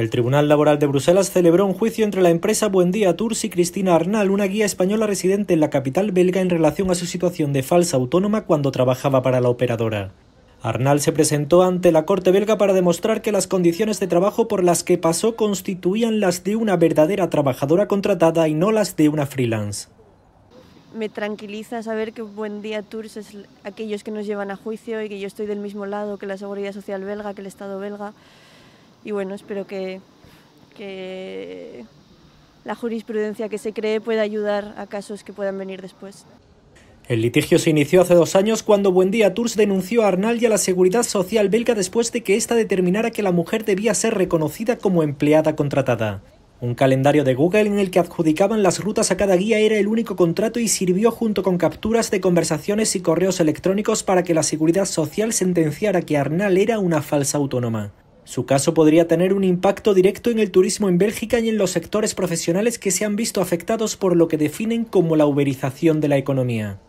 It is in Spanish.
El Tribunal Laboral de Bruselas celebró un juicio entre la empresa Buendía Tours y Cristina Arnal, una guía española residente en la capital belga en relación a su situación de falsa autónoma cuando trabajaba para la operadora. Arnal se presentó ante la Corte belga para demostrar que las condiciones de trabajo por las que pasó constituían las de una verdadera trabajadora contratada y no las de una freelance. Me tranquiliza saber que Buendía Tours es aquellos que nos llevan a juicio y que yo estoy del mismo lado que la Seguridad Social belga, que el Estado belga y bueno, espero que, la jurisprudencia que se cree pueda ayudar a casos que puedan venir después. El litigio se inició hace dos años cuando Buendía Tours denunció a Arnal y a la Seguridad Social belga después de que ésta determinara que la mujer debía ser reconocida como empleada contratada. Un calendario de Google en el que adjudicaban las rutas a cada guía era el único contrato y sirvió junto con capturas de conversaciones y correos electrónicos para que la Seguridad Social sentenciara que Arnal era una falsa autónoma. Su caso podría tener un impacto directo en el turismo en Bélgica y en los sectores profesionales que se han visto afectados por lo que definen como la uberización de la economía.